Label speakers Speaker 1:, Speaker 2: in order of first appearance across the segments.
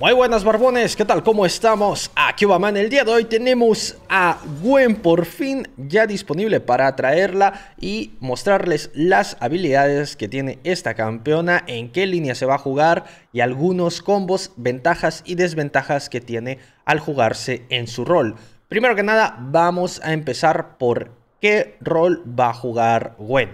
Speaker 1: Muy buenas barbones, ¿qué tal? ¿Cómo estamos? Aquí va En el día de hoy tenemos a Gwen por fin ya disponible para traerla y mostrarles las habilidades que tiene esta campeona, en qué línea se va a jugar y algunos combos, ventajas y desventajas que tiene al jugarse en su rol. Primero que nada, vamos a empezar por qué rol va a jugar Gwen.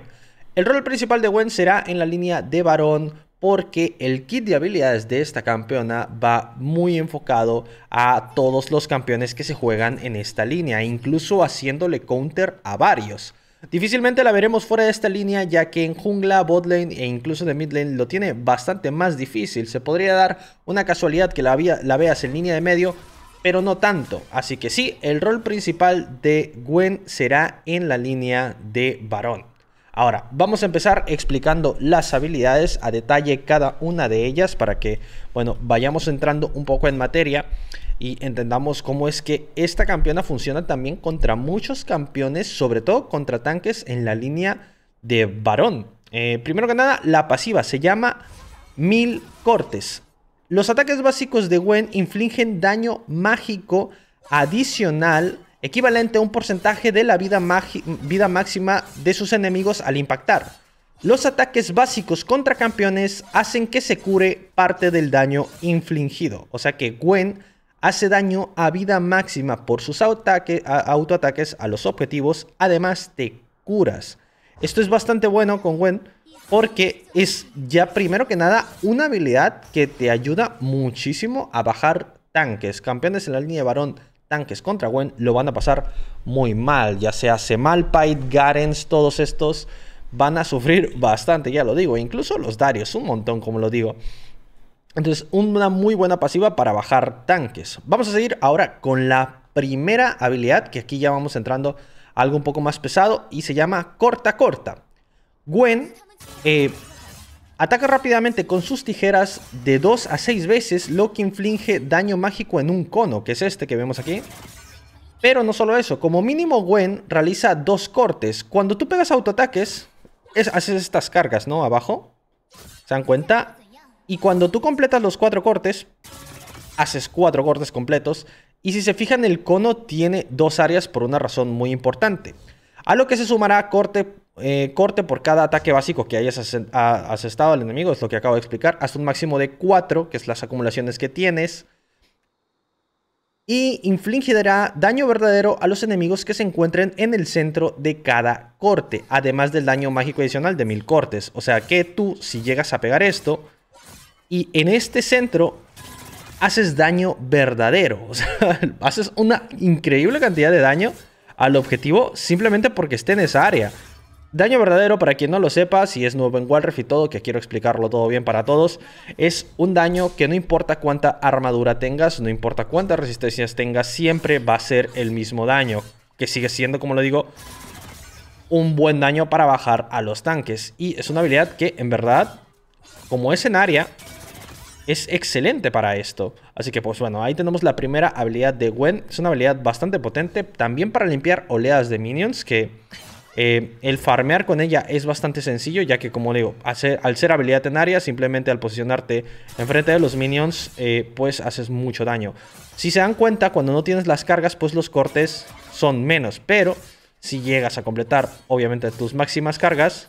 Speaker 1: El rol principal de Gwen será en la línea de varón porque el kit de habilidades de esta campeona va muy enfocado a todos los campeones que se juegan en esta línea, incluso haciéndole counter a varios. Difícilmente la veremos fuera de esta línea ya que en jungla, botlane e incluso de midlane lo tiene bastante más difícil. Se podría dar una casualidad que la, la veas en línea de medio, pero no tanto. Así que sí, el rol principal de Gwen será en la línea de varón. Ahora, vamos a empezar explicando las habilidades a detalle cada una de ellas para que, bueno, vayamos entrando un poco en materia y entendamos cómo es que esta campeona funciona también contra muchos campeones, sobre todo contra tanques en la línea de varón. Eh, primero que nada, la pasiva se llama Mil Cortes. Los ataques básicos de Gwen infligen daño mágico adicional equivalente a un porcentaje de la vida, máxima de sus enemigos al impactar. Los ataques básicos contra campeones hacen que se cure parte del daño infligido, o sea que Gwen hace daño a vida máxima por sus autoataques a los objetivos, además te curas. Esto es bastante bueno con Gwen porque es ya primero que nada una habilidad que te ayuda muchísimo a bajar tanques, campeones en la línea de varón tanques contra Gwen lo van a pasar muy mal. Ya sea Semalpite, Garens, todos estos van a sufrir bastante, ya lo digo. Incluso los Darius, un montón, como lo digo. Entonces, una muy buena pasiva para bajar tanques. Vamos a seguir ahora con la primera habilidad, que aquí ya vamos entrando algo un poco más pesado, y se llama Corta Corta. Gwen eh, Ataca rápidamente con sus tijeras de 2 a 6 veces, lo que inflige daño mágico en un cono, que es este que vemos aquí. Pero no solo eso, como mínimo Gwen realiza dos cortes. Cuando tú pegas autoataques, haces estas cargas, ¿no? Abajo. ¿Se dan cuenta? Y cuando tú completas los cuatro cortes, haces cuatro cortes completos. Y si se fijan, el cono tiene dos áreas por una razón muy importante. A lo que se sumará corte eh, corte por cada ataque básico que hayas asestado al enemigo, es lo que acabo de explicar, hasta un máximo de 4, que es las acumulaciones que tienes. Y infligirá daño verdadero a los enemigos que se encuentren en el centro de cada corte, además del daño mágico adicional de mil cortes. O sea que tú, si llegas a pegar esto, y en este centro haces daño verdadero. O sea, haces una increíble cantidad de daño al objetivo simplemente porque esté en esa área. Daño verdadero, para quien no lo sepa, si es nuevo en Walref y todo, que quiero explicarlo todo bien para todos, es un daño que no importa cuánta armadura tengas, no importa cuántas resistencias tengas, siempre va a ser el mismo daño, que sigue siendo, como lo digo, un buen daño para bajar a los tanques. Y es una habilidad que, en verdad, como es en área, es excelente para esto. Así que pues bueno, ahí tenemos la primera habilidad de Gwen. Es una habilidad bastante potente, también para limpiar oleadas de minions, que eh, el farmear con ella es bastante sencillo, ya que como digo, al ser habilidad en área, simplemente al posicionarte enfrente de los minions, eh, pues haces mucho daño. Si se dan cuenta, cuando no tienes las cargas, pues los cortes son menos, pero si llegas a completar, obviamente, tus máximas cargas,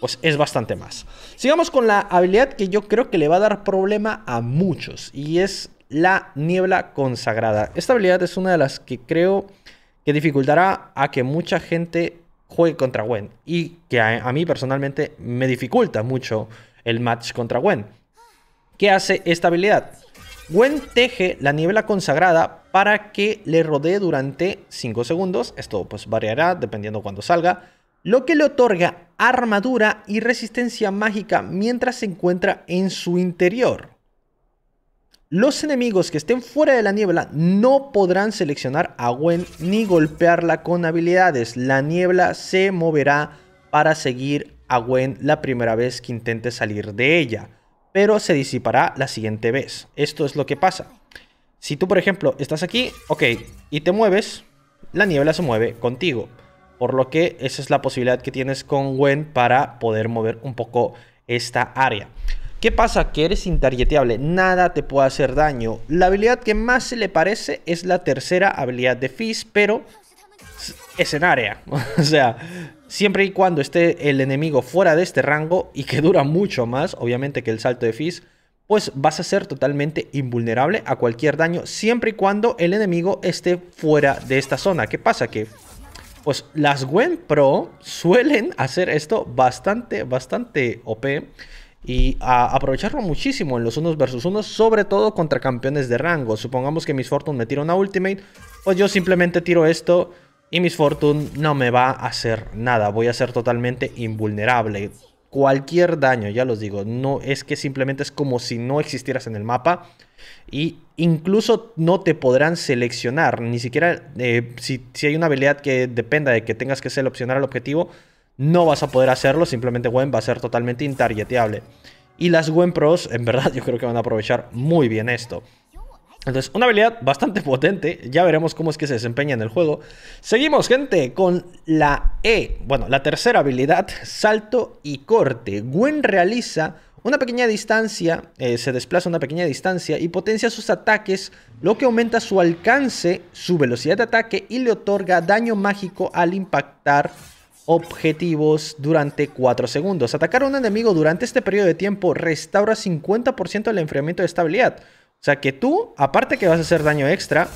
Speaker 1: pues es bastante más. Sigamos con la habilidad que yo creo que le va a dar problema a muchos, y es la niebla consagrada. Esta habilidad es una de las que creo que dificultará a que mucha gente juegue contra Gwen. Y que a, mí personalmente me dificulta mucho el match contra Gwen. ¿Qué hace esta habilidad? Gwen teje la niebla consagrada para que le rodee durante 5 segundos. Esto pues variará dependiendo cuando salga. Lo que le otorga armadura y resistencia mágica mientras se encuentra en su interior. Los enemigos que estén fuera de la niebla no podrán seleccionar a Gwen ni golpearla con habilidades. La niebla se moverá para seguir a Gwen la primera vez que intente salir de ella, pero se disipará la siguiente vez. Esto es lo que pasa. Si tú, por ejemplo, estás aquí, ok, y te mueves, la niebla se mueve contigo. Por lo que esa es la posibilidad que tienes con Gwen para poder mover un poco esta área. ¿Qué pasa? Que eres intargeteable, nada te puede hacer daño. La habilidad que más se le parece es la tercera habilidad de Fizz, pero es en área. o sea, siempre y cuando esté el enemigo fuera de este rango y que dura mucho más, obviamente que el salto de Fizz, pues vas a ser totalmente invulnerable a cualquier daño, siempre y cuando el enemigo esté fuera de esta zona. ¿Qué pasa? Que pues las Gwen Pro suelen hacer esto bastante, bastante OP y a aprovecharlo muchísimo en los unos versus unos, sobre todo contra campeones de rango. Supongamos que Miss Fortune me tira una ultimate, pues yo simplemente tiro esto y Miss Fortune no me va a hacer nada, voy a ser totalmente invulnerable. Cualquier daño, ya los digo, no es que simplemente es como si no existieras en el mapa y incluso no te podrán seleccionar, ni siquiera eh, si, si hay una habilidad que dependa de que tengas que seleccionar el objetivo, no vas a poder hacerlo, simplemente Gwen va a ser totalmente intargeteable. Y las Gwen Pros, en verdad, yo creo que van a aprovechar muy bien esto. Entonces, una habilidad bastante potente. Ya veremos cómo es que se desempeña en el juego. Seguimos, gente, con la E. Bueno, la tercera habilidad, salto y corte. Gwen realiza una pequeña distancia, eh, se desplaza una pequeña distancia y potencia sus ataques, lo que aumenta su alcance, su velocidad de ataque y le otorga daño mágico al impactar objetivos durante 4 segundos. Atacar a un enemigo durante este periodo de tiempo restaura 50% del enfriamiento de estabilidad. O sea que tú, aparte que vas a hacer daño extra,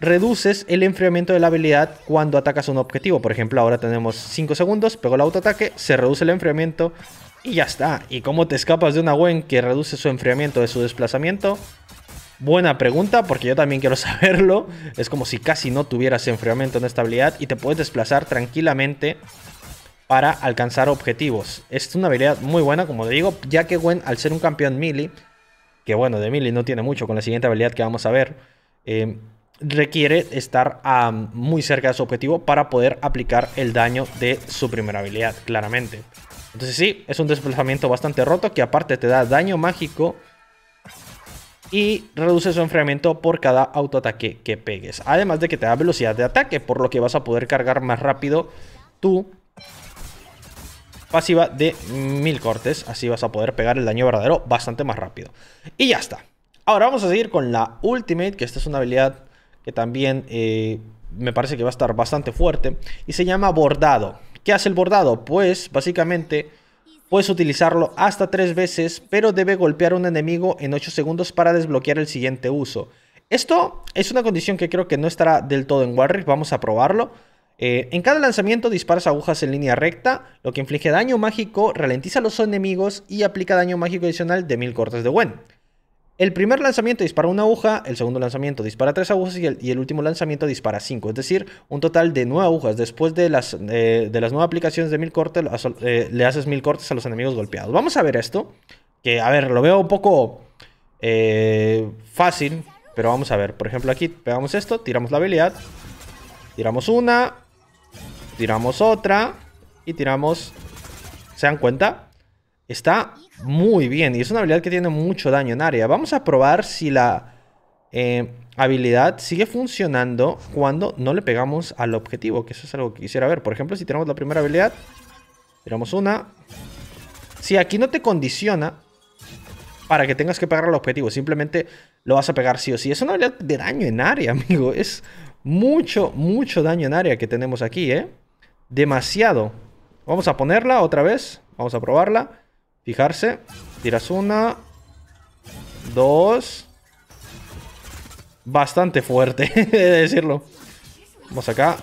Speaker 1: reduces el enfriamiento de la habilidad cuando atacas un objetivo. Por ejemplo, ahora tenemos 5 segundos, pego el autoataque, se reduce el enfriamiento y ya está. ¿Y cómo te escapas de una Gwen que reduce su enfriamiento de su desplazamiento? Buena pregunta, porque yo también quiero saberlo. Es como si casi no tuvieras enfriamiento en esta habilidad y te puedes desplazar tranquilamente para alcanzar objetivos. Es una habilidad muy buena, como te digo, ya que Gwen, al ser un campeón melee, que bueno, de melee no tiene mucho con la siguiente habilidad que vamos a ver, em, requiere estar muy cerca de su objetivo para poder aplicar el daño de su primera habilidad, claramente. Entonces sí, es un desplazamiento bastante roto que aparte te da daño mágico y reduce su enfriamiento por cada autoataque que pegues. Además de que te da velocidad de ataque, por lo que vas a poder cargar más rápido tu pasiva de mil cortes. Así vas a poder pegar el daño verdadero bastante más rápido. Y ya está. Ahora vamos a seguir con la Ultimate, que esta es una habilidad que también eh, me parece que va a estar bastante fuerte. Y se llama Bordado. ¿Qué hace el bordado? Pues básicamente Puedes utilizarlo hasta 3 veces, pero debe golpear a un enemigo en 8 segundos para desbloquear el siguiente uso. Esto es una condición que creo que no estará del todo en Warrior, vamos a probarlo. Eh, en cada lanzamiento disparas agujas en línea recta, lo que inflige daño mágico, ralentiza a los enemigos y aplica daño mágico adicional de 1000 cortes de Wen. El primer lanzamiento dispara una aguja, el segundo lanzamiento dispara tres agujas y el, último lanzamiento dispara cinco. Es decir, un total de nueve agujas. Después de las, nueve de las nuevas aplicaciones de mil cortes, eh, le haces mil cortes a los enemigos golpeados. Vamos a ver esto. Que, a ver, lo veo un poco eh, fácil, pero vamos a ver. Por ejemplo, aquí pegamos esto, tiramos la habilidad. Tiramos una, tiramos otra y tiramos... ¿Se dan cuenta? Está muy bien y es una habilidad que tiene mucho daño en área. Vamos a probar si la eh, habilidad sigue funcionando cuando no le pegamos al objetivo, que eso es algo que quisiera ver. Por ejemplo, si tenemos la primera habilidad, tiramos una. Si aquí no te condiciona para que tengas que pegar al objetivo, simplemente lo vas a pegar sí o sí. Es una habilidad de daño en área, amigo. Es mucho, mucho daño en área que tenemos aquí, ¿eh? Demasiado. Vamos a ponerla otra vez. Vamos a probarla. Fijarse. Tiras una. Dos. Bastante fuerte, de decirlo. Vamos acá.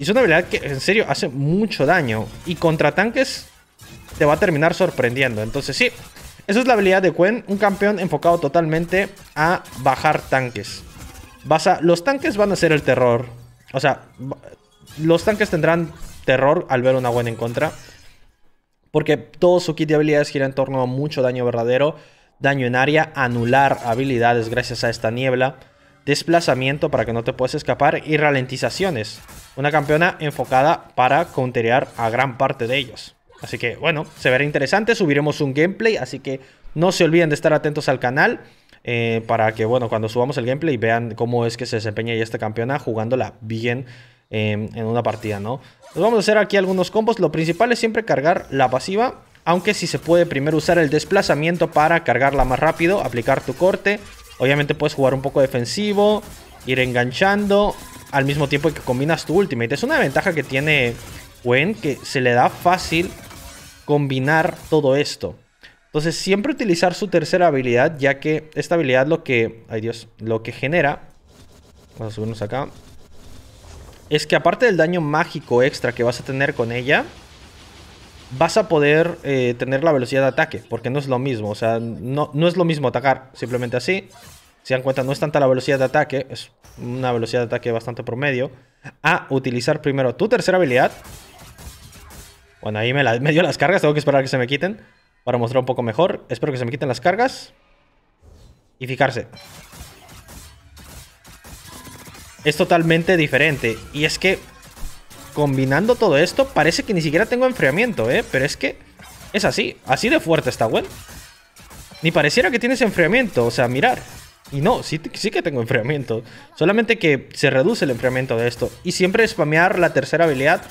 Speaker 1: Y es una habilidad que, en serio, hace mucho daño. Y contra tanques te va a terminar sorprendiendo. Entonces, sí. Esa es la habilidad de Quen. Un campeón enfocado totalmente a bajar tanques. Vas a, los tanques van a ser el terror. O sea, los tanques tendrán terror al ver una buena en contra porque todo su kit de habilidades gira en torno a mucho daño verdadero, daño en área, anular habilidades gracias a esta niebla, desplazamiento para que no te puedas escapar y ralentizaciones. Una campeona enfocada para counterear a gran parte de ellos. Así que bueno, se verá interesante, subiremos un gameplay, así que no se olviden de estar atentos al canal. Eh, para que, bueno, cuando subamos el gameplay vean cómo es que se desempeña ya esta campeona jugándola bien Em, en una partida, ¿no? Entonces vamos a hacer aquí algunos combos. Lo principal es siempre cargar la pasiva. Aunque si se puede primero usar el desplazamiento para cargarla más rápido, aplicar tu corte. Obviamente puedes jugar un poco defensivo, ir enganchando, al mismo tiempo que combinas tu ultimate. Es una ventaja que tiene Gwen, que se le da fácil combinar todo esto. Entonces siempre utilizar su tercera habilidad, ya que esta habilidad lo que... Ay Dios, lo que genera... Vamos a subirnos acá es que aparte del daño mágico extra que vas a tener con ella, vas a poder eh, tener la velocidad de ataque, porque no es lo mismo, o sea, no, no es lo mismo atacar simplemente así. Si dan cuenta, no es tanta la velocidad de ataque, es una velocidad de ataque bastante promedio, a utilizar primero tu tercera habilidad. Bueno, ahí me, la, me dio las cargas, tengo que esperar a que se me quiten para mostrar un poco mejor. Espero que se me quiten las cargas y fijarse es totalmente diferente. Y es que combinando todo esto, parece que ni siquiera tengo enfriamiento, ¿eh? Pero es que es así, así de fuerte está Gwen. Ni pareciera que tienes enfriamiento, o sea, mirar. Y no, sí, sí que tengo enfriamiento. Solamente que se reduce el enfriamiento de esto. Y siempre spamear la tercera habilidad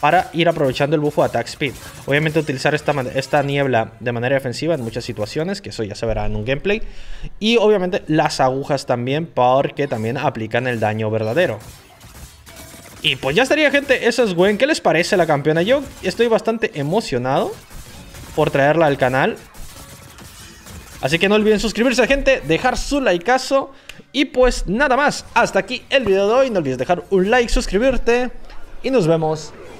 Speaker 1: para ir aprovechando el bufo de attack speed. Obviamente utilizar esta, esta niebla de manera defensiva en muchas situaciones, que eso ya se verá en un gameplay. Y obviamente las agujas también, porque también aplican el daño verdadero. Y pues ya estaría, gente. Eso es bueno ¿Qué les parece la campeona? Yo estoy bastante emocionado por traerla al canal. Así que no olviden suscribirse, gente, dejar su likeazo. Y pues nada más, hasta aquí el video de hoy. No olvides dejar un like, suscribirte y nos vemos